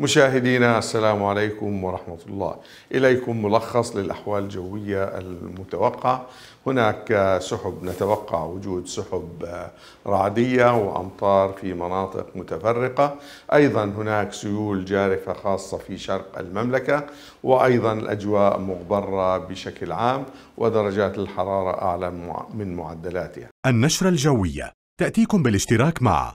مشاهدينا السلام عليكم ورحمة الله إليكم ملخص للأحوال الجوية المتوقع هناك سحب نتوقع وجود سحب آه، رعدية وأمطار في مناطق متفرقة أيضا هناك سيول جارفة خاصة في شرق المملكة وأيضا الأجواء مغبرة بشكل عام ودرجات الحرارة أعلى من معدلاتها النشرة الجوية تأتيكم بالاشتراك مع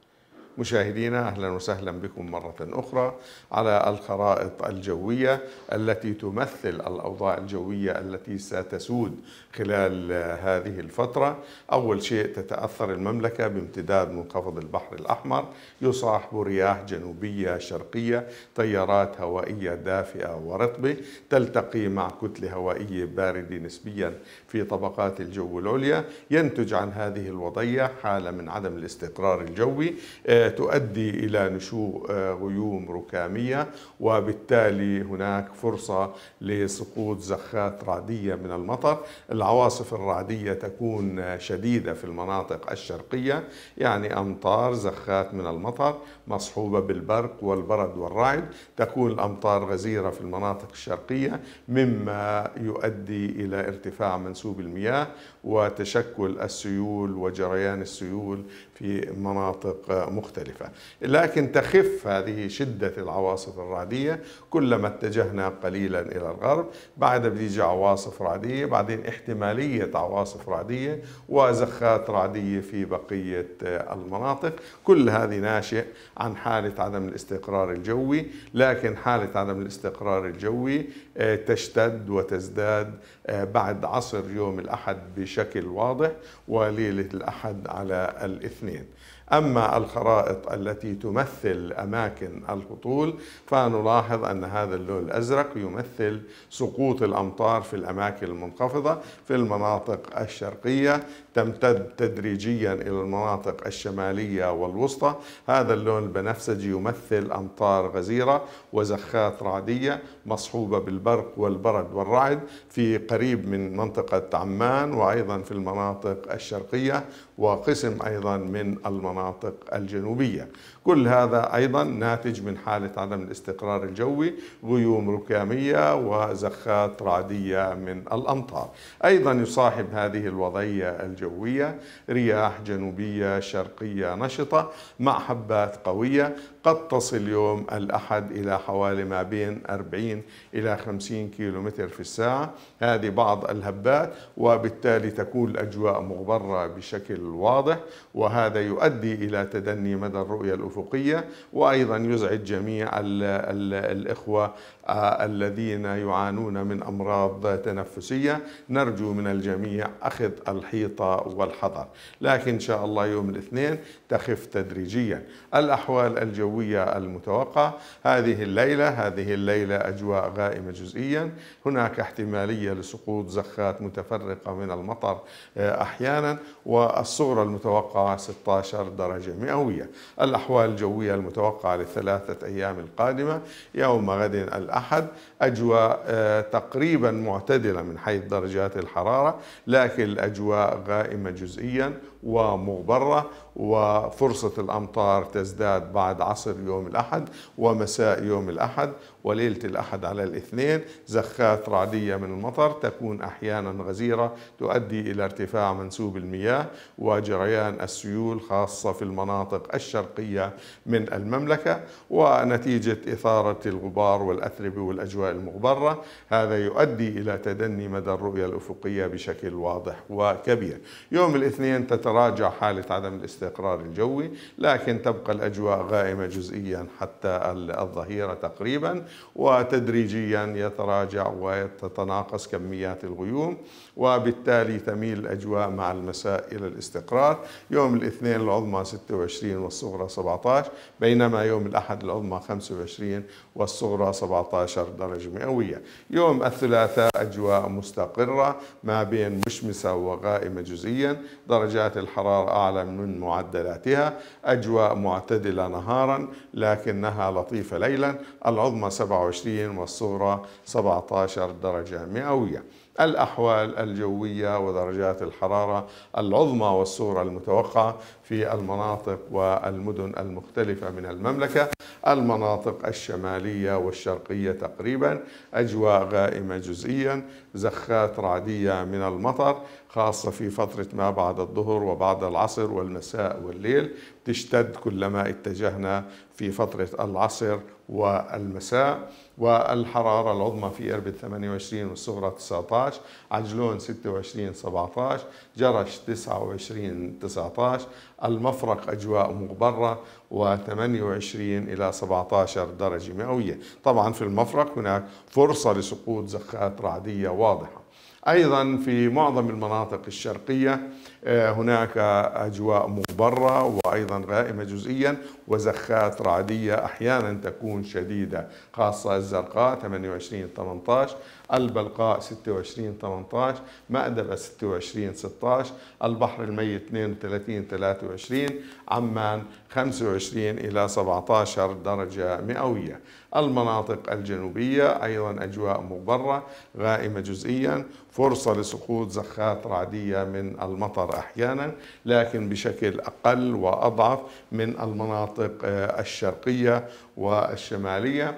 مشاهدينا أهلا وسهلا بكم مرة أخرى على الخرائط الجوية التي تمثل الأوضاع الجوية التي ستسود خلال هذه الفترة أول شيء تتأثر المملكة بامتداد منخفض البحر الأحمر يصاحب رياح جنوبية شرقية تيارات هوائية دافئة ورطبة تلتقي مع كتلة هوائية باردة نسبيا في طبقات الجو العليا ينتج عن هذه الوضعية حالة من عدم الاستقرار الجوي آه، تؤدي الى نشوء آه، غيوم ركاميه وبالتالي هناك فرصه لسقوط زخات رعديه من المطر، العواصف الرعديه تكون آه، شديده في المناطق الشرقيه، يعني امطار زخات من المطر مصحوبه بالبرق والبرد والرعد، تكون الامطار غزيره في المناطق الشرقيه مما يؤدي الى ارتفاع منسوب المياه وتشكل السيول وجريان السيول في مناطق مختلفه. مختلفة لكن تخف هذه شدة العواصف الرعدية كلما اتجهنا قليلا إلى الغرب بعد بتيجي عواصف رعدية بعدين احتمالية عواصف رعدية وزخات رعدية في بقية المناطق كل هذه ناشئ عن حالة عدم الاستقرار الجوي لكن حالة عدم الاستقرار الجوي آه، تشتد وتزداد آه، بعد عصر يوم الأحد بشكل واضح وليلة الأحد على الاثنين أما الخرائط التي تمثل أماكن الهطول فنلاحظ أن هذا اللون الأزرق يمثل سقوط الأمطار في الأماكن المنخفضة في المناطق الشرقية تمتد تدريجيا إلى المناطق الشمالية والوسطى هذا اللون البنفسجي يمثل أمطار غزيرة وزخات رعدية مصحوبة بالبرق والبرد والرعد في قريب من منطقة عمان وأيضا في المناطق الشرقية وقسم أيضا من المناطق المناطق الجنوبية كل هذا أيضا ناتج من حالة عدم الاستقرار الجوي غيوم ركامية وزخات رعدية من الأمطار أيضا يصاحب هذه الوضعية الجوية رياح جنوبية شرقية نشطة مع حبات قوية قد تصل يوم الأحد إلى حوالي ما بين 40 إلى 50 كيلومتر في الساعة هذه بعض الهبات وبالتالي تكون الأجواء مغبرة بشكل واضح وهذا يؤدي إلى تدني مدى الرؤية الأفقية الأفقية وأيضا يزعج جميع الـ الـ الإخوة آه، الذين يعانون من أمراض تنفسية نرجو من الجميع أخذ الحيطة والحذر لكن إن شاء الله يوم الاثنين تخف تدريجيا الأحوال الجوية المتوقعة هذه الليلة هذه الليلة أجواء غائمة جزئيا هناك احتمالية لسقوط زخات متفرقة من المطر آه، أحيانا والصغرى المتوقعة 16 درجة مئوية الأحوال الجوية المتوقعة للثلاثة أيام القادمة يوم غد الأحد أجواء آه، تقريبا معتدلة من حيث درجات الحرارة لكن الأجواء غائمة جزئيا ومغبرة وفرصة الأمطار تزداد بعد عصر يوم الأحد ومساء يوم الأحد وليلة الأحد على الاثنين زخات رعدية من المطر تكون أحيانا غزيرة تؤدي إلى ارتفاع منسوب المياه وجريان السيول خاصة في المناطق الشرقية من المملكة ونتيجة إثارة الغبار والأتربة والأجواء المغبرة هذا يؤدي إلى تدني مدى الرؤية الأفقية بشكل واضح وكبير يوم الاثنين تتراجع حالة عدم الاستقرار الجوي لكن تبقى الأجواء غائمة جزئيا حتى الظهيرة تقريبا وتدريجيا يتراجع وتتناقص كميات الغيوم وبالتالي تميل الأجواء مع المساء إلى الاستقرار يوم الاثنين العظمى 26 والصغرى 17 17 بينما يوم الأحد العظمى 25 والصغرى 17 درجة مئوية يوم الثلاثاء أجواء مستقرة ما بين مشمسة وغائمة جزئيا درجات الحرارة أعلى من معدلاتها أجواء معتدلة نهارا لكنها لطيفة ليلا العظمى 27 والصغرى 17 درجة مئوية الأحوال الجوية ودرجات الحرارة العظمى والصورة المتوقعة في المناطق والمدن المختلفة من المملكة المناطق الشمالية والشرقية تقريبا أجواء غائمة جزئيا زخات رعدية من المطر خاصة في فترة ما بعد الظهر وبعد العصر والمساء والليل تشتد كلما اتجهنا في فترة العصر والمساء والحرارة العظمى في إربد 28 والصغرى 19 عجلون 26 17 جرش 29 19 المفرق أجواء مغبرة و28 إلى 17 درجة مئوية طبعا في المفرق هناك فرصة لسقوط زخات رعدية واضحة أيضا في معظم المناطق الشرقية آه، هناك أجواء مغبرة وأيضا غائمة جزئيا وزخات رعدية أحيانا تكون شديدة خاصة الزرقاء 28 18 البلقاء 26 18 مأدبة 26 16 البحر الميت 32 23 عمان 25 إلى 17 درجة مئوية المناطق الجنوبية أيضا أجواء مبرة غائمة جزئيا فرصة لسقوط زخات رعدية من المطر أحيانا لكن بشكل أقل وأضعف من المناطق آه، الشرقية والشمالية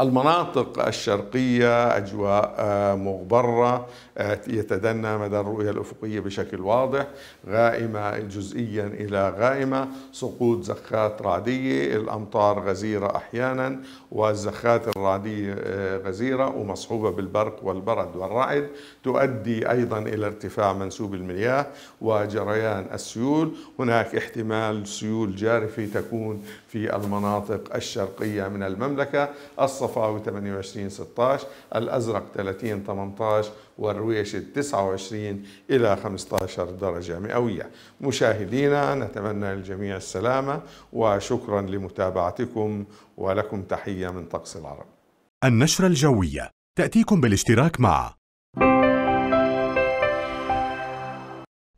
المناطق الشرقية أجواء آه، مغبرة آه، يتدنى مدى الرؤية الأفقية بشكل واضح غائمة جزئيا إلى غائمة سقوط زخات رعدية الأمطار غزيرة أحيانا والزخات الرعدية آه، غزيرة ومصحوبة بالبرق والبرد والرعد تؤدي أيضا إلى ارتفاع منسوب المياه وجريان السيول هناك احتمال سيول جارفة تكون في المناطق الشرقية من المملكة الصف الصفاوي 28 16 الأزرق 30 18 والرويشد 29 إلى 15 درجة مئوية مشاهدينا نتمنى للجميع السلامة وشكرا لمتابعتكم ولكم تحية من طقس العرب النشرة الجوية تأتيكم بالاشتراك مع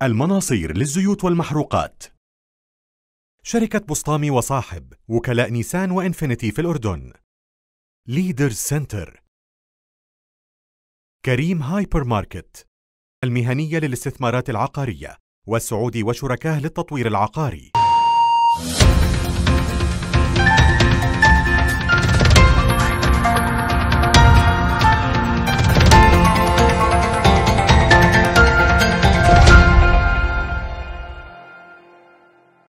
المناصير للزيوت والمحروقات شركة بسطامي وصاحب وكلاء نيسان وإنفينيتي في الأردن ليدر سنتر كريم هايبر ماركت المهنية للاستثمارات العقارية والسعودي وشركاه للتطوير العقاري